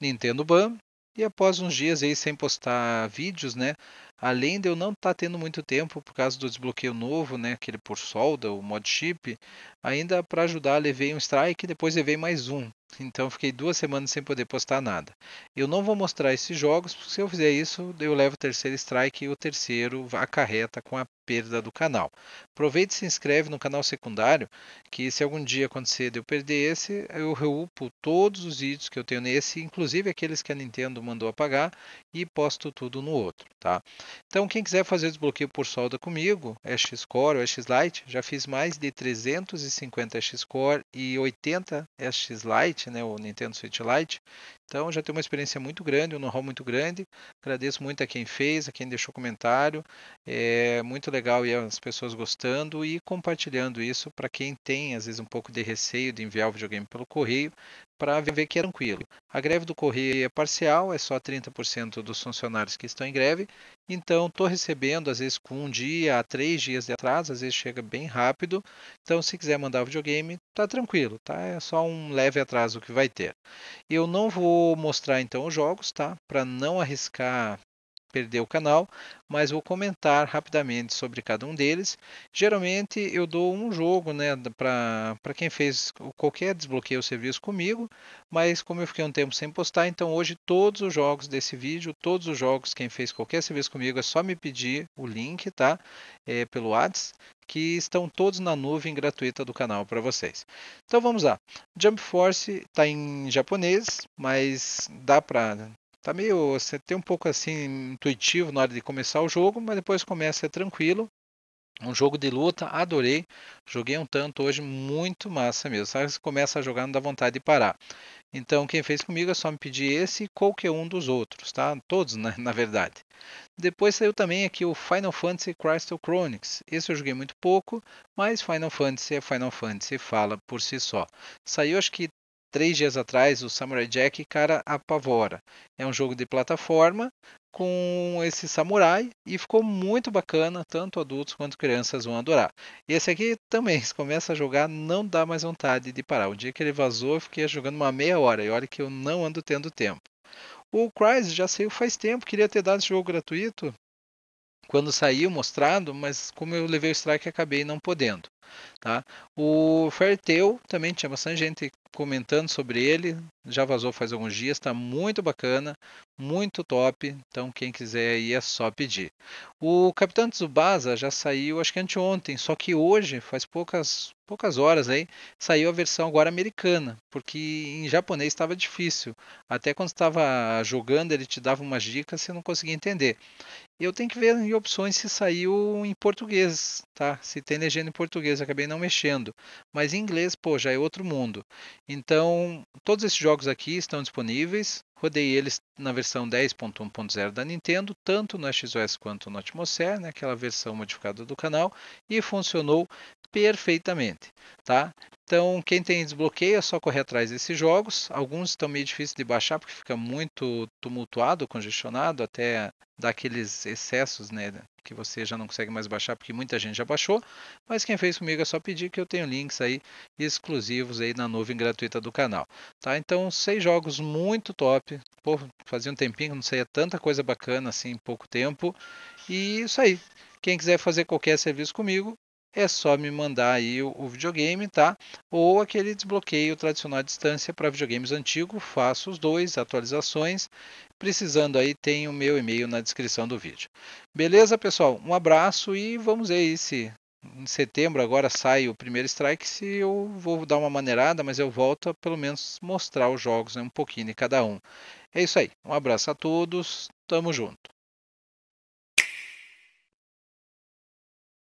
Nintendo Ban. E após uns dias aí sem postar vídeos, né? além de eu não estar tá tendo muito tempo por causa do desbloqueio novo, né, aquele por solda, o mod chip, ainda para ajudar levei um strike e depois levei mais um. Então fiquei duas semanas sem poder postar nada. Eu não vou mostrar esses jogos, porque se eu fizer isso, eu levo o terceiro strike e o terceiro acarreta com a perda do canal. Aproveita e se inscreve no canal secundário, que se algum dia acontecer de eu perder esse, eu reupo todos os vídeos que eu tenho nesse, inclusive aqueles que a Nintendo mandou apagar, e posto tudo no outro, tá? Então, quem quiser fazer desbloqueio por solda comigo, é X-Core ou é X-Lite, já fiz mais de 350 X-Core e 80 é X-Lite, né, o Nintendo Switch Lite. Então, já tenho uma experiência muito grande, um know-how muito grande. Agradeço muito a quem fez, a quem deixou comentário. É muito legal e as pessoas gostando e compartilhando isso para quem tem, às vezes, um pouco de receio de enviar o videogame pelo correio para ver que é tranquilo. A greve do correio é parcial, é só 30% dos funcionários que estão em greve, então estou recebendo, às vezes, com um dia a três dias de atraso, às vezes chega bem rápido. Então, se quiser mandar o videogame, tá tranquilo, tá? É só um leve atraso que vai ter. Eu não vou mostrar então os jogos, tá? Para não arriscar perder o canal, mas vou comentar rapidamente sobre cada um deles. Geralmente eu dou um jogo né, para quem fez qualquer desbloqueio o serviço comigo, mas como eu fiquei um tempo sem postar, então hoje todos os jogos desse vídeo, todos os jogos quem fez qualquer serviço comigo, é só me pedir o link tá? É, pelo WhatsApp, que estão todos na nuvem gratuita do canal para vocês. Então vamos lá. Jump Force está em japonês, mas dá para tá meio. Você tem um pouco assim intuitivo na hora de começar o jogo, mas depois começa é tranquilo. Um jogo de luta, adorei. Joguei um tanto hoje, muito massa mesmo. Sabe? Você começa a jogar, não dá vontade de parar. Então, quem fez comigo é só me pedir esse e qualquer um dos outros, tá? Todos, na, né, na verdade. Depois saiu também aqui o Final Fantasy Crystal Chronicles. Esse eu joguei muito pouco, mas Final Fantasy é Final Fantasy, fala por si só. Saiu acho que três dias atrás, o Samurai Jack, cara, apavora. É um jogo de plataforma com esse samurai e ficou muito bacana, tanto adultos quanto crianças vão adorar. Esse aqui também, se começa a jogar, não dá mais vontade de parar. O dia que ele vazou, eu fiquei jogando uma meia hora, e olha que eu não ando tendo tempo. O Crysis já saiu faz tempo, queria ter dado esse jogo gratuito quando saiu mostrado, mas como eu levei o strike acabei não podendo. Tá? O Fairtail também tinha bastante gente comentando sobre ele, já vazou faz alguns dias, está muito bacana, muito top, então quem quiser aí é só pedir. O Capitão Tsubasa já saiu, acho que anteontem, só que hoje, faz poucas, poucas horas aí, saiu a versão agora americana, porque em japonês estava difícil, até quando estava jogando ele te dava umas dicas e não conseguia entender. Eu tenho que ver em opções se saiu em português, tá? Se tem legenda em português, acabei não mexendo. Mas em inglês, pô, já é outro mundo. Então, todos esses jogos aqui estão disponíveis. Rodei eles na versão 10.1.0 da Nintendo, tanto no XOS quanto no Atmosfera, né, aquela versão modificada do canal, e funcionou perfeitamente, tá? Então, quem tem desbloqueio é só correr atrás desses jogos. Alguns estão meio difíceis de baixar porque fica muito tumultuado, congestionado, até daqueles excessos né, que você já não consegue mais baixar, porque muita gente já baixou. Mas quem fez comigo é só pedir que eu tenho links aí exclusivos aí na nuvem gratuita do canal. Tá? Então, seis jogos muito top. Pô, fazia um tempinho não saía tanta coisa bacana assim em pouco tempo. E isso aí. Quem quiser fazer qualquer serviço comigo, é só me mandar aí o, o videogame, tá? Ou aquele desbloqueio tradicional à distância para videogames antigo, faço os dois, atualizações. Precisando aí, tem o meu e-mail na descrição do vídeo. Beleza, pessoal? Um abraço e vamos ver aí se em setembro agora sai o primeiro strike se eu vou dar uma maneirada, mas eu volto a pelo menos mostrar os jogos, né, um pouquinho de cada um. É isso aí. Um abraço a todos. Tamo junto.